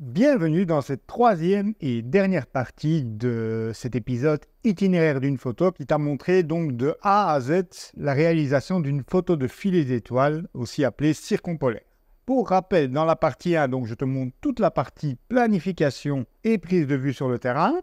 Bienvenue dans cette troisième et dernière partie de cet épisode itinéraire d'une photo qui t'a montré donc de A à Z la réalisation d'une photo de filet d'étoiles, aussi appelée circumpolaire. Pour rappel, dans la partie 1, donc je te montre toute la partie planification et prise de vue sur le terrain.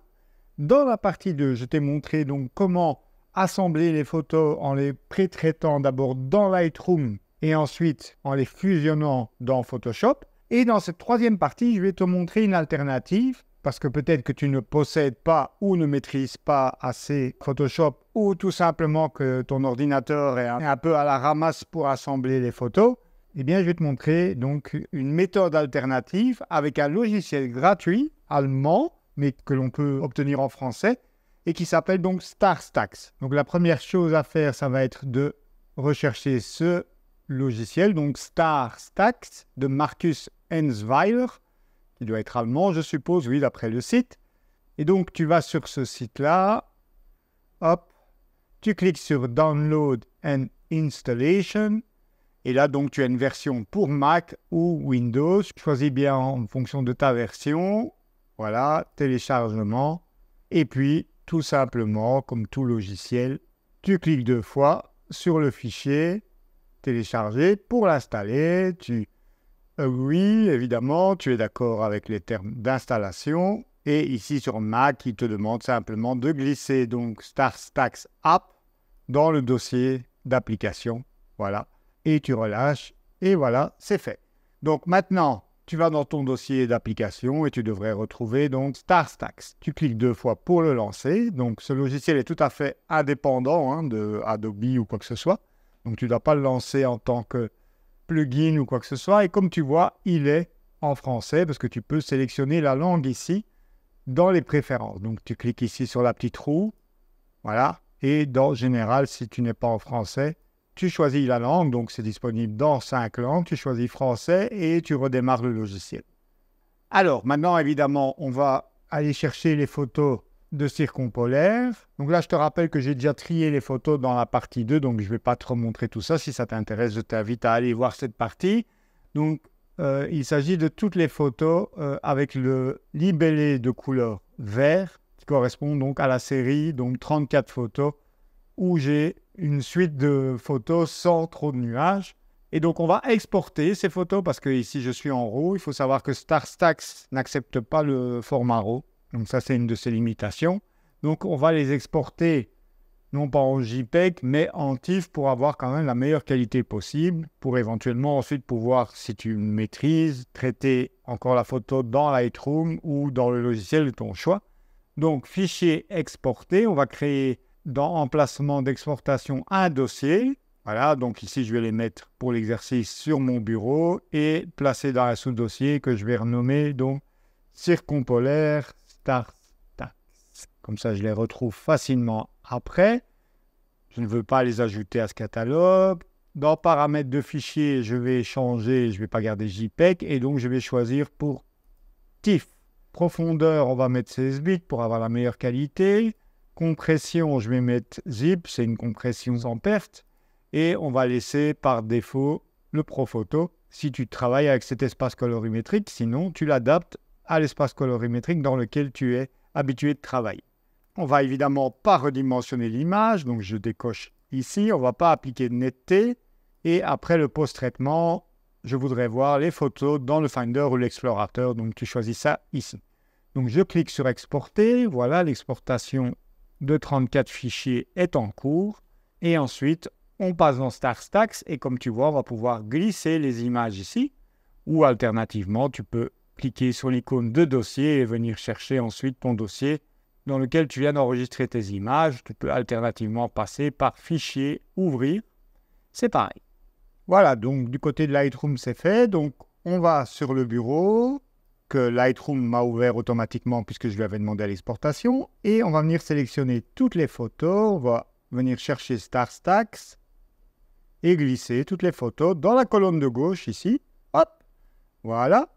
Dans la partie 2, je t'ai montré donc comment assembler les photos en les pré-traitant d'abord dans Lightroom et ensuite en les fusionnant dans Photoshop. Et dans cette troisième partie, je vais te montrer une alternative parce que peut-être que tu ne possèdes pas ou ne maîtrises pas assez Photoshop ou tout simplement que ton ordinateur est un peu à la ramasse pour assembler les photos. Eh bien, je vais te montrer donc une méthode alternative avec un logiciel gratuit allemand, mais que l'on peut obtenir en français, et qui s'appelle donc StarStax. Donc la première chose à faire, ça va être de rechercher ce logiciel, donc StarStax de Marcus Enzweiler. qui doit être allemand, je suppose, oui, d'après le site. Et donc, tu vas sur ce site-là, hop, tu cliques sur Download and Installation, et là, donc, tu as une version pour Mac ou Windows. Choisis bien en fonction de ta version. Voilà, téléchargement. Et puis, tout simplement, comme tout logiciel, tu cliques deux fois sur le fichier télécharger pour l'installer. Tu euh, oui, évidemment, tu es d'accord avec les termes d'installation. Et ici sur Mac, il te demande simplement de glisser donc StarStax App dans le dossier d'application. Voilà. Et tu relâches. Et voilà, c'est fait. Donc maintenant, tu vas dans ton dossier d'application et tu devrais retrouver donc StarStax. Tu cliques deux fois pour le lancer. Donc ce logiciel est tout à fait indépendant hein, de Adobe ou quoi que ce soit. Donc tu ne dois pas le lancer en tant que plugin ou quoi que ce soit. Et comme tu vois, il est en français parce que tu peux sélectionner la langue ici dans les préférences. Donc tu cliques ici sur la petite roue. Voilà. Et dans général, si tu n'es pas en français, tu choisis la langue. Donc c'est disponible dans cinq langues. Tu choisis français et tu redémarres le logiciel. Alors maintenant, évidemment, on va aller chercher les photos de circumpolaire. Donc là, je te rappelle que j'ai déjà trié les photos dans la partie 2, donc je ne vais pas te remontrer tout ça. Si ça t'intéresse, je t'invite à aller voir cette partie. Donc, euh, il s'agit de toutes les photos euh, avec le libellé de couleur vert, qui correspond donc à la série, donc 34 photos, où j'ai une suite de photos sans trop de nuages. Et donc, on va exporter ces photos parce que ici, je suis en RAW. Il faut savoir que StarStax n'accepte pas le format RAW. Donc ça, c'est une de ses limitations. Donc on va les exporter non pas en JPEG, mais en TIFF pour avoir quand même la meilleure qualité possible, pour éventuellement ensuite pouvoir, si tu maîtrises, traiter encore la photo dans Lightroom ou dans le logiciel de ton choix. Donc fichier exporté, on va créer dans emplacement d'exportation un dossier. Voilà, donc ici je vais les mettre pour l'exercice sur mon bureau et placer dans un sous-dossier que je vais renommer donc circumpolaire comme ça, je les retrouve facilement après. Je ne veux pas les ajouter à ce catalogue. Dans paramètres de fichier, je vais changer, je ne vais pas garder JPEG et donc je vais choisir pour TIFF. Profondeur, on va mettre 16 bits pour avoir la meilleure qualité. Compression, je vais mettre zip, c'est une compression sans perte. Et on va laisser par défaut le Profoto si tu travailles avec cet espace colorimétrique, sinon tu l'adaptes à l'espace colorimétrique dans lequel tu es habitué de travailler. On va évidemment pas redimensionner l'image, donc je décoche ici, on va pas appliquer de netteté, et après le post-traitement, je voudrais voir les photos dans le Finder ou l'Explorateur, donc tu choisis ça ici. Donc je clique sur exporter, voilà l'exportation de 34 fichiers est en cours, et ensuite on passe dans StarStax, et comme tu vois, on va pouvoir glisser les images ici, ou alternativement, tu peux cliquer sur l'icône de dossier et venir chercher ensuite ton dossier dans lequel tu viens d'enregistrer tes images. Tu peux alternativement passer par fichier, ouvrir. C'est pareil. Voilà, donc du côté de Lightroom, c'est fait. Donc on va sur le bureau que Lightroom m'a ouvert automatiquement puisque je lui avais demandé à l'exportation. Et on va venir sélectionner toutes les photos. On va venir chercher Star Stacks et glisser toutes les photos dans la colonne de gauche ici. Hop, voilà.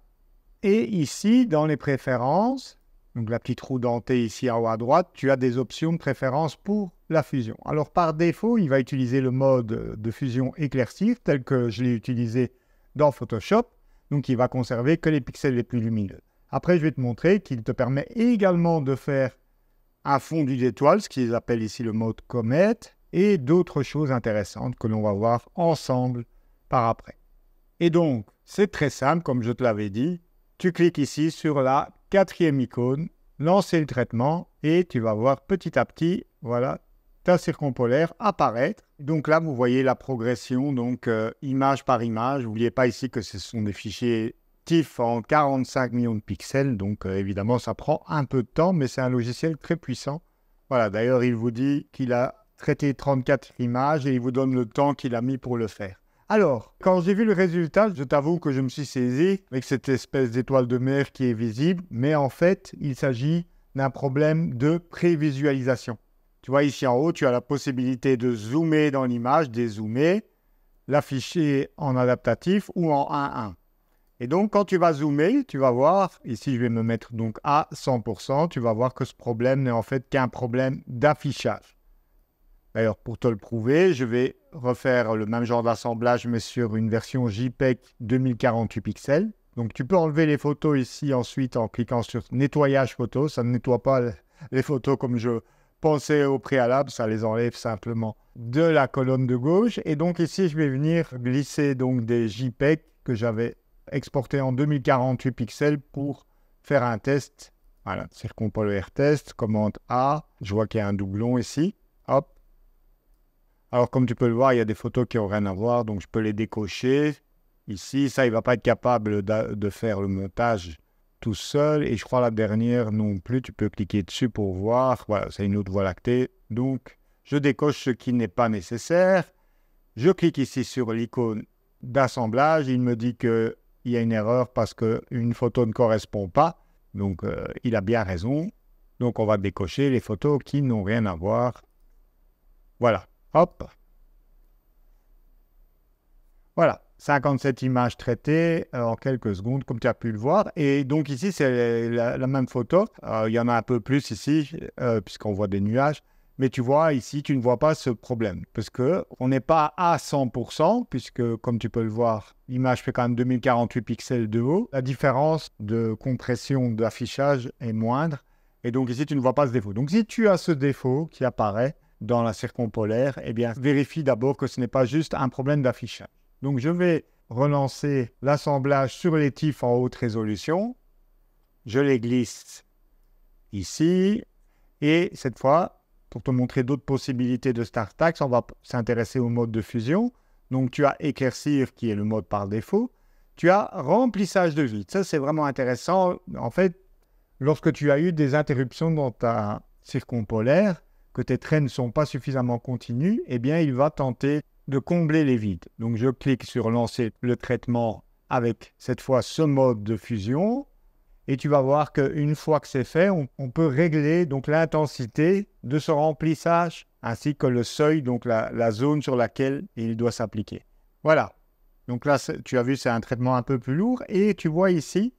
Et ici, dans les préférences, donc la petite roue dentée ici en haut à droite, tu as des options de préférence pour la fusion. Alors par défaut, il va utiliser le mode de fusion éclaircir tel que je l'ai utilisé dans Photoshop. Donc il va conserver que les pixels les plus lumineux. Après, je vais te montrer qu'il te permet également de faire un fondu d'étoiles, ce qu'ils appellent ici le mode comète, et d'autres choses intéressantes que l'on va voir ensemble par après. Et donc, c'est très simple, comme je te l'avais dit. Tu cliques ici sur la quatrième icône, lancer le traitement et tu vas voir petit à petit, voilà, ta circumpolaire apparaître. Donc là, vous voyez la progression, donc euh, image par image. N'oubliez pas ici que ce sont des fichiers TIFF en 45 millions de pixels, donc euh, évidemment, ça prend un peu de temps, mais c'est un logiciel très puissant. Voilà, d'ailleurs, il vous dit qu'il a traité 34 images et il vous donne le temps qu'il a mis pour le faire. Alors, quand j'ai vu le résultat, je t'avoue que je me suis saisi avec cette espèce d'étoile de mer qui est visible, mais en fait, il s'agit d'un problème de prévisualisation. Tu vois, ici en haut, tu as la possibilité de zoomer dans l'image, dézoomer, l'afficher en adaptatif ou en 1-1. Et donc, quand tu vas zoomer, tu vas voir, ici je vais me mettre donc à 100%, tu vas voir que ce problème n'est en fait qu'un problème d'affichage. D'ailleurs, pour te le prouver, je vais refaire le même genre d'assemblage, mais sur une version JPEG 2048 pixels. Donc tu peux enlever les photos ici ensuite en cliquant sur nettoyage photo. Ça ne nettoie pas les photos comme je pensais au préalable, ça les enlève simplement de la colonne de gauche. Et donc ici, je vais venir glisser donc des JPEG que j'avais exportés en 2048 pixels pour faire un test. Voilà, R test, commande A, je vois qu'il y a un doublon ici. Hop, alors, comme tu peux le voir, il y a des photos qui n'ont rien à voir, donc je peux les décocher. Ici, ça, il ne va pas être capable de faire le montage tout seul. Et je crois la dernière non plus, tu peux cliquer dessus pour voir. Voilà, c'est une autre voie lactée. Donc, je décoche ce qui n'est pas nécessaire. Je clique ici sur l'icône d'assemblage. Il me dit qu'il y a une erreur parce qu'une photo ne correspond pas. Donc, euh, il a bien raison. Donc, on va décocher les photos qui n'ont rien à voir. Voilà. Hop. Voilà, 57 images traitées euh, en quelques secondes, comme tu as pu le voir. Et donc ici, c'est la, même photo. Euh, il y en a un peu plus ici, euh, puisqu'on voit des nuages. Mais tu vois, ici, tu ne vois pas ce problème, parce qu'on n'est pas à 100%, puisque, comme tu peux le voir, l'image fait quand même 2048 pixels de haut. La différence de compression d'affichage est moindre. Et donc ici, tu ne vois pas ce défaut. Donc si tu as ce défaut qui apparaît, dans la circumpolaire, eh bien, vérifie d'abord que ce n'est pas juste un problème d'affichage. Donc, je vais relancer l'assemblage sur les tifs en haute résolution. Je les glisse ici. Et cette fois, pour te montrer d'autres possibilités de StarTax, on va s'intéresser au mode de fusion. Donc, tu as éclaircir qui est le mode par défaut. Tu as remplissage de vide. Ça, c'est vraiment intéressant. En fait, lorsque tu as eu des interruptions dans ta circumpolaire, que tes traits ne sont pas suffisamment continus, eh bien, il va tenter de combler les vides. Donc, je clique sur lancer le traitement avec cette fois ce mode de fusion. Et tu vas voir qu'une fois que c'est fait, on, peut régler donc l'intensité de ce remplissage ainsi que le seuil, donc la, la zone sur laquelle il doit s'appliquer. Voilà. Donc là, tu as vu, c'est un traitement un peu plus lourd. Et tu vois ici,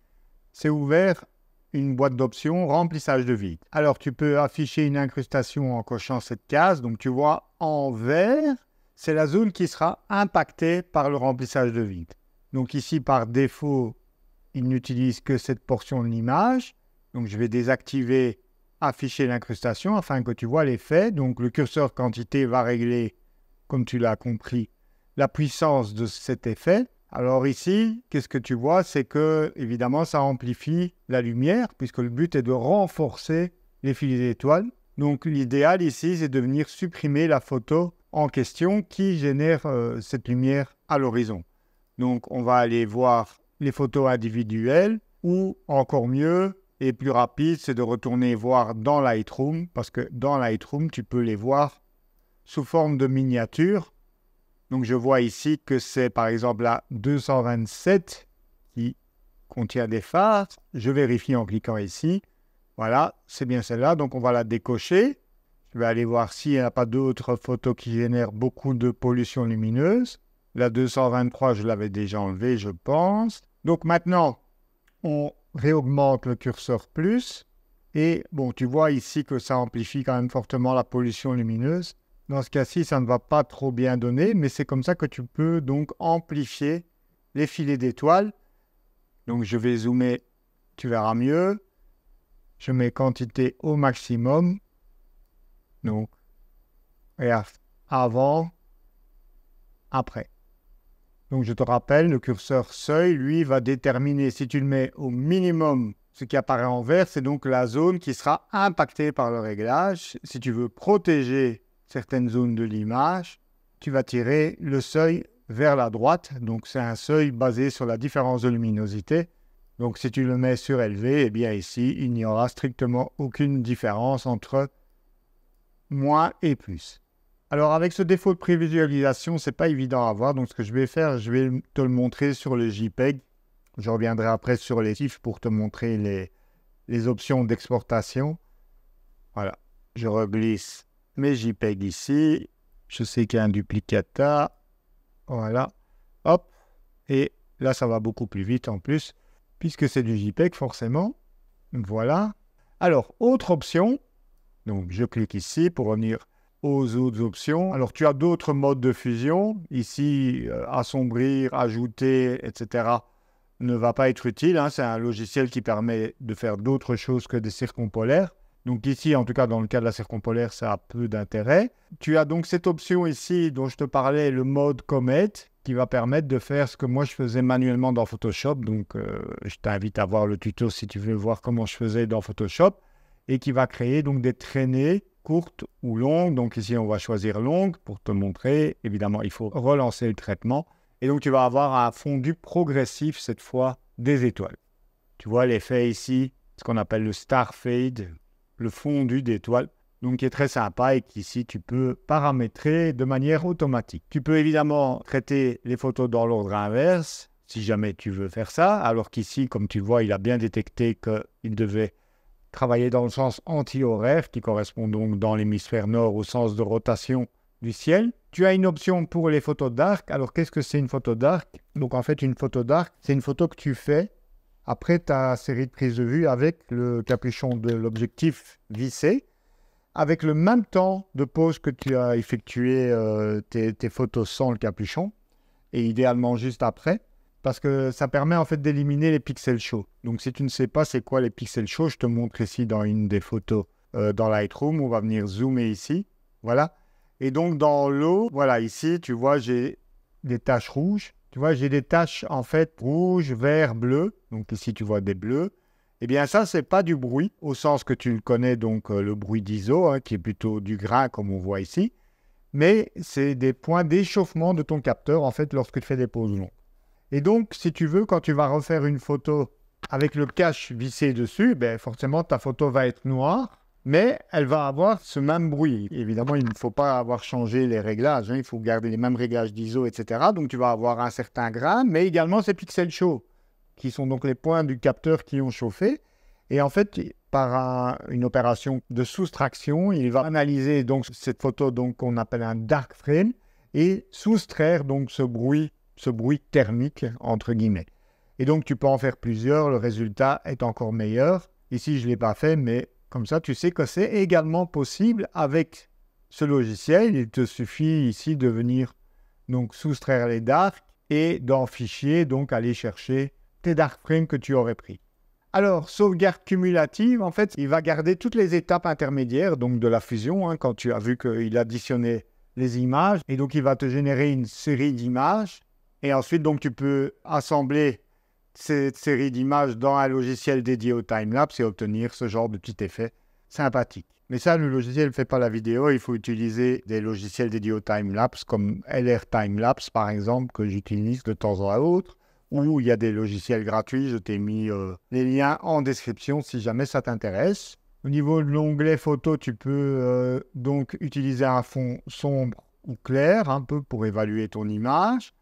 c'est ouvert une boîte d'options remplissage de vide. Alors tu peux afficher une incrustation en cochant cette case. Donc tu vois en vert, c'est la zone qui sera impactée par le remplissage de vide. Donc ici par défaut, il n'utilise que cette portion de l'image. Donc je vais désactiver afficher l'incrustation afin que tu vois l'effet. Donc le curseur quantité va régler, comme tu l'as compris, la puissance de cet effet. Alors ici, qu'est-ce que tu vois C'est que, évidemment, ça amplifie la lumière, puisque le but est de renforcer les filets d'étoiles. Donc l'idéal ici, c'est de venir supprimer la photo en question qui génère euh, cette lumière à l'horizon. Donc on va aller voir les photos individuelles, ou encore mieux et plus rapide, c'est de retourner voir dans Lightroom, parce que dans Lightroom, tu peux les voir sous forme de miniatures donc je vois ici que c'est par exemple la 227 qui contient des phares. Je vérifie en cliquant ici. Voilà, c'est bien celle-là. Donc on va la décocher. Je vais aller voir s'il n'y a pas d'autres photos qui génèrent beaucoup de pollution lumineuse. La 223, je l'avais déjà enlevée, je pense. Donc maintenant, on réaugmente le curseur plus. Et bon, tu vois ici que ça amplifie quand même fortement la pollution lumineuse. Dans ce cas-ci, ça ne va pas trop bien donner, mais c'est comme ça que tu peux donc amplifier les filets d'étoiles. Donc je vais zoomer, tu verras mieux. Je mets quantité au maximum. Donc, avant, après. Donc je te rappelle, le curseur seuil, lui, va déterminer si tu le mets au minimum, ce qui apparaît en vert, c'est donc la zone qui sera impactée par le réglage. Si tu veux protéger certaines zones de l'image, tu vas tirer le seuil vers la droite. Donc c'est un seuil basé sur la différence de luminosité. Donc si tu le mets sur élevé, eh bien ici, il n'y aura strictement aucune différence entre moins et plus. Alors avec ce défaut de prévisualisation, c'est pas évident à voir. Donc ce que je vais faire, je vais te le montrer sur le JPEG. Je reviendrai après sur les chiffres pour te montrer les, les options d'exportation. Voilà, je reglisse JPEG ici. Je sais qu'il y a un duplicata. Voilà. Hop. Et là, ça va beaucoup plus vite en plus, puisque c'est du JPEG forcément. Voilà. Alors, autre option. Donc, je clique ici pour revenir aux autres options. Alors, tu as d'autres modes de fusion. Ici, euh, assombrir, ajouter, etc. ne va pas être utile. Hein. C'est un logiciel qui permet de faire d'autres choses que des circumpolaires. Donc ici, en tout cas dans le cas de la circumpolaire, ça a peu d'intérêt. Tu as donc cette option ici dont je te parlais, le mode comète, qui va permettre de faire ce que moi je faisais manuellement dans Photoshop. Donc euh, je t'invite à voir le tuto si tu veux voir comment je faisais dans Photoshop. Et qui va créer donc des traînées courtes ou longues. Donc ici, on va choisir longue pour te montrer. Évidemment, il faut relancer le traitement. Et donc tu vas avoir un fondu progressif cette fois des étoiles. Tu vois l'effet ici, ce qu'on appelle le star fade, le fondu d'étoile, Donc, qui est très sympa et qu'ici, tu peux paramétrer de manière automatique. Tu peux évidemment traiter les photos dans l'ordre inverse, si jamais tu veux faire ça. Alors qu'ici, comme tu vois, il a bien détecté qu'il devait travailler dans le sens anti-horaire, qui correspond donc dans l'hémisphère nord au sens de rotation du ciel. Tu as une option pour les photos d'arc. Alors qu'est-ce que c'est une photo d'arc Donc en fait, une photo d'arc, c'est une photo que tu fais après ta série de prises de vue avec le capuchon de l'objectif vissé, avec le même temps de pause que tu as effectué euh, tes, photos sans le capuchon, et idéalement juste après, parce que ça permet en fait d'éliminer les pixels chauds. Donc si tu ne sais pas c'est quoi les pixels chauds, je te montre ici dans une des photos euh, dans Lightroom, on va venir zoomer ici, voilà. Et donc dans l'eau, voilà, ici tu vois j'ai des taches rouges, tu vois, j'ai des taches en fait rouge, vert, bleu. Donc ici, tu vois des bleus. Eh bien, ça, ce n'est pas du bruit, au sens que tu le connais, donc euh, le bruit d'ISO, hein, qui est plutôt du grain, comme on voit ici. Mais c'est des points d'échauffement de ton capteur, en fait, lorsque tu fais des poses longues. Et donc, si tu veux, quand tu vas refaire une photo avec le cache vissé dessus, ben, forcément, ta photo va être noire mais elle va avoir ce même bruit. Évidemment, il ne faut pas avoir changé les réglages, hein. il faut garder les mêmes réglages d'ISO, etc. Donc tu vas avoir un certain grain, mais également ces pixels chauds, qui sont donc les points du capteur qui ont chauffé. Et en fait, par une opération de soustraction, il va analyser donc cette photo donc qu'on appelle un dark frame et soustraire donc ce bruit, ce bruit thermique entre guillemets. Et donc tu peux en faire plusieurs, le résultat est encore meilleur. Ici, je ne l'ai pas fait, mais comme ça, tu sais que c'est également possible avec ce logiciel. Il te suffit ici de venir donc soustraire les darks et dans fichier, donc aller chercher tes dark frames que tu aurais pris. Alors, sauvegarde cumulative, en fait, il va garder toutes les étapes intermédiaires, donc de la fusion, hein, quand tu as vu qu'il additionnait les images, et donc il va te générer une série d'images, et ensuite, donc, tu peux assembler cette série d'images dans un logiciel dédié au timelapse et obtenir ce genre de petit effet sympathique. Mais ça, le logiciel ne fait pas la vidéo, il faut utiliser des logiciels dédiés au timelapse comme LR Timelapse par exemple, que j'utilise de temps en autre, ou il y a des logiciels gratuits, je t'ai mis euh, les liens en description si jamais ça t'intéresse. Au niveau de l'onglet photo, tu peux euh, donc utiliser un fond sombre ou clair un peu pour évaluer ton image.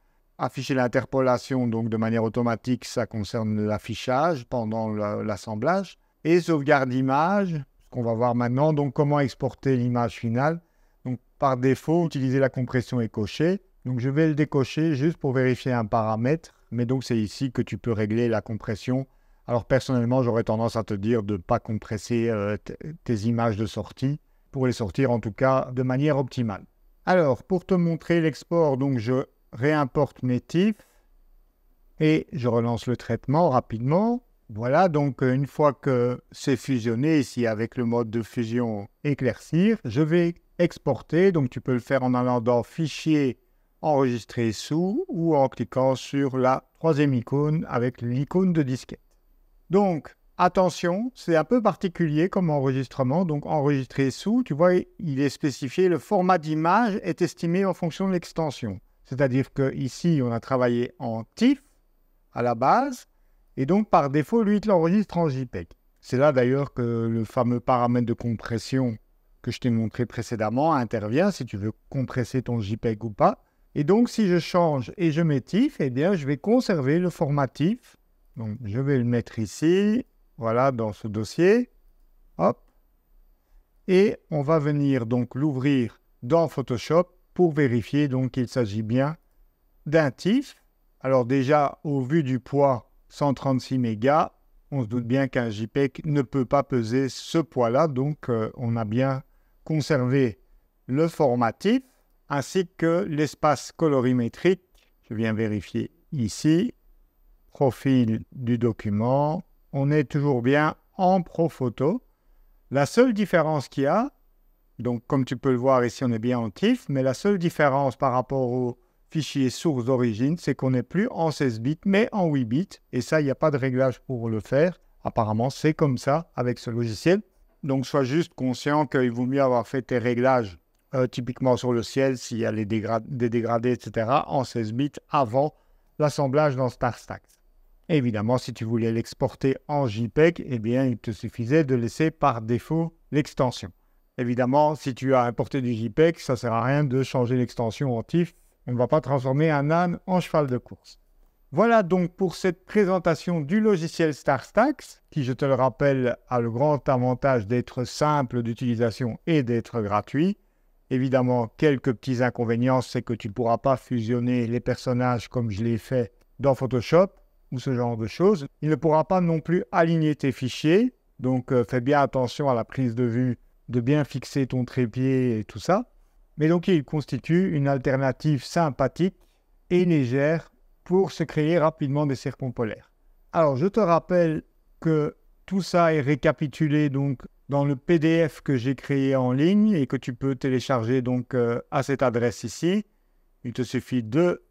Afficher l'interpolation, donc de manière automatique, ça concerne l'affichage pendant l'assemblage. Et sauvegarde image, ce qu'on va voir maintenant, donc comment exporter l'image finale. Donc par défaut, utiliser la compression est coché. Donc je vais le décocher juste pour vérifier un paramètre. Mais donc c'est ici que tu peux régler la compression. Alors personnellement, j'aurais tendance à te dire de ne pas compresser euh, tes images de sortie pour les sortir en tout cas de manière optimale. Alors pour te montrer l'export, donc je réimporte native et je relance le traitement rapidement. Voilà, donc euh, une fois que c'est fusionné ici avec le mode de fusion éclaircir, je vais exporter. Donc tu peux le faire en allant dans Fichier, Enregistrer sous ou en cliquant sur la troisième icône avec l'icône de disquette. Donc attention, c'est un peu particulier comme enregistrement. Donc enregistrer sous, tu vois, il est spécifié, le format d'image est estimé en fonction de l'extension. C'est-à-dire qu'ici, on a travaillé en TIFF à la base, et donc par défaut, lui, il l'enregistre en JPEG. C'est là d'ailleurs que le fameux paramètre de compression que je t'ai montré précédemment intervient, si tu veux compresser ton JPEG ou pas. Et donc, si je change et je mets TIFF, eh bien, je vais conserver le format Donc, je vais le mettre ici, voilà, dans ce dossier. Hop. Et on va venir donc l'ouvrir dans Photoshop pour vérifier donc qu'il s'agit bien d'un TIF. Alors déjà, au vu du poids 136 mégas, on se doute bien qu'un JPEG ne peut pas peser ce poids-là, donc euh, on a bien conservé le format ainsi que l'espace colorimétrique. Je viens vérifier ici, profil du document. On est toujours bien en Pro Photo. La seule différence qu'il y a, donc, comme tu peux le voir ici, on est bien en TIFF, mais la seule différence par rapport au fichier source d'origine, c'est qu'on n'est plus en 16 bits, mais en 8 bits. Et ça, il n'y a pas de réglage pour le faire. Apparemment, c'est comme ça avec ce logiciel. Donc, sois juste conscient qu'il vaut mieux avoir fait tes réglages euh, typiquement sur le ciel, s'il y a les des dégradés, etc., en 16 bits avant l'assemblage dans StarStack. Évidemment, si tu voulais l'exporter en JPEG, eh bien, il te suffisait de laisser par défaut l'extension. Évidemment, si tu as importé du JPEG, ça ne sert à rien de changer l'extension en TIFF. On ne va pas transformer un âne en cheval de course. Voilà donc pour cette présentation du logiciel StarStax, qui, je te le rappelle, a le grand avantage d'être simple d'utilisation et d'être gratuit. Évidemment, quelques petits inconvénients, c'est que tu ne pourras pas fusionner les personnages comme je l'ai fait dans Photoshop ou ce genre de choses. Il ne pourra pas non plus aligner tes fichiers, donc euh, fais bien attention à la prise de vue de bien fixer ton trépied et tout ça. Mais donc, il constitue une alternative sympathique et légère pour se créer rapidement des circons polaires. Alors, je te rappelle que tout ça est récapitulé donc dans le PDF que j'ai créé en ligne et que tu peux télécharger donc euh, à cette adresse ici. Il te suffit de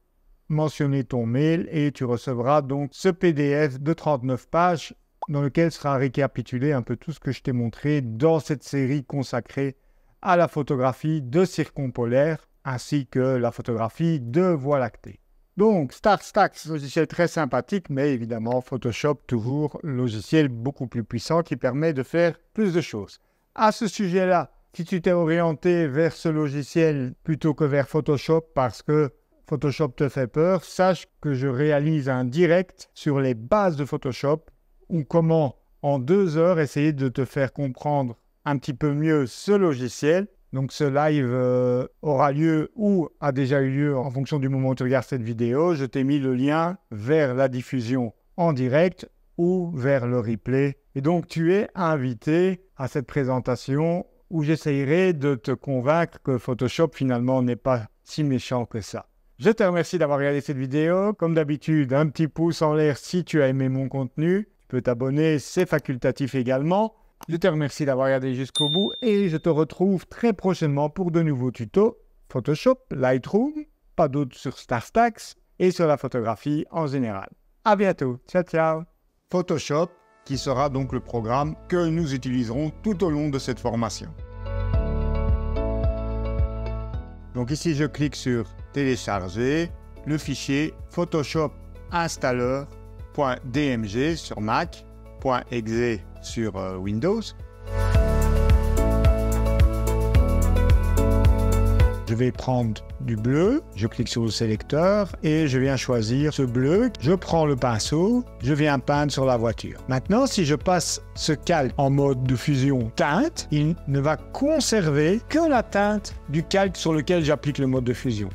mentionner ton mail et tu recevras donc ce PDF de 39 pages dans lequel sera récapitulé un peu tout ce que je t'ai montré dans cette série consacrée à la photographie de circumpolaire ainsi que la photographie de voie lactée. Donc, StarStax, logiciel très sympathique, mais évidemment Photoshop, toujours logiciel beaucoup plus puissant qui permet de faire plus de choses. À ce sujet-là, si tu t'es orienté vers ce logiciel plutôt que vers Photoshop parce que Photoshop te fait peur, sache que je réalise un direct sur les bases de Photoshop ou comment en deux heures essayer de te faire comprendre un petit peu mieux ce logiciel. Donc ce live euh, aura lieu ou a déjà eu lieu en fonction du moment où tu regardes cette vidéo. Je t'ai mis le lien vers la diffusion en direct ou vers le replay. Et donc tu es invité à cette présentation où j'essayerai de te convaincre que Photoshop finalement n'est pas si méchant que ça. Je te remercie d'avoir regardé cette vidéo. Comme d'habitude, un petit pouce en l'air si tu as aimé mon contenu peux t'abonner, c'est facultatif également. Je te remercie d'avoir regardé jusqu'au bout et je te retrouve très prochainement pour de nouveaux tutos Photoshop, Lightroom, pas d'autres sur StarStax et sur la photographie en général. À bientôt, ciao ciao Photoshop, qui sera donc le programme que nous utiliserons tout au long de cette formation. Donc ici, je clique sur télécharger le fichier Photoshop Installer .dmg sur Mac, .exe sur euh, Windows. Je vais prendre du bleu, je clique sur le sélecteur et je viens choisir ce bleu. Je prends le pinceau, je viens peindre sur la voiture. Maintenant, si je passe ce calque en mode de fusion teinte, il ne va conserver que la teinte du calque sur lequel j'applique le mode de fusion.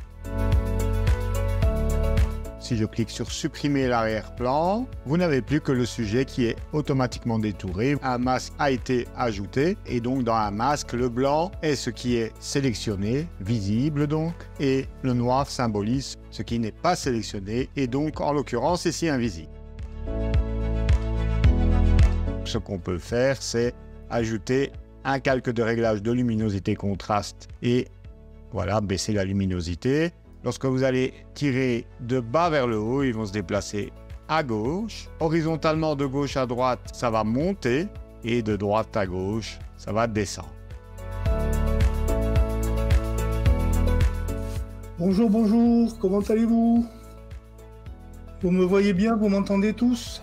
Si je clique sur supprimer l'arrière-plan, vous n'avez plus que le sujet qui est automatiquement détouré. Un masque a été ajouté et donc dans un masque, le blanc est ce qui est sélectionné, visible donc, et le noir symbolise ce qui n'est pas sélectionné et donc en l'occurrence ici invisible. Ce qu'on peut faire, c'est ajouter un calque de réglage de luminosité contraste et voilà, baisser la luminosité. Lorsque vous allez tirer de bas vers le haut, ils vont se déplacer à gauche. Horizontalement de gauche à droite, ça va monter. Et de droite à gauche, ça va descendre. Bonjour, bonjour, comment allez-vous Vous me voyez bien, vous m'entendez tous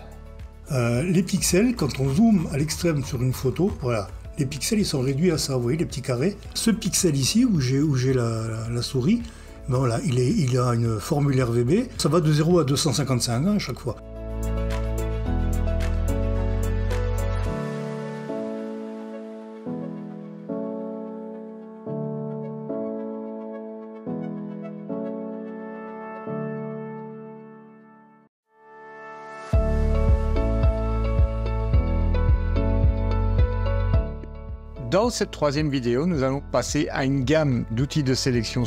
euh, Les pixels, quand on zoome à l'extrême sur une photo, voilà, les pixels ils sont réduits à ça, vous voyez les petits carrés. Ce pixel ici où j'ai la souris, ben voilà, il, a une formule RVB, ça va de 0 à 255 à chaque fois. Dans cette troisième vidéo, nous allons passer à une gamme d'outils de sélection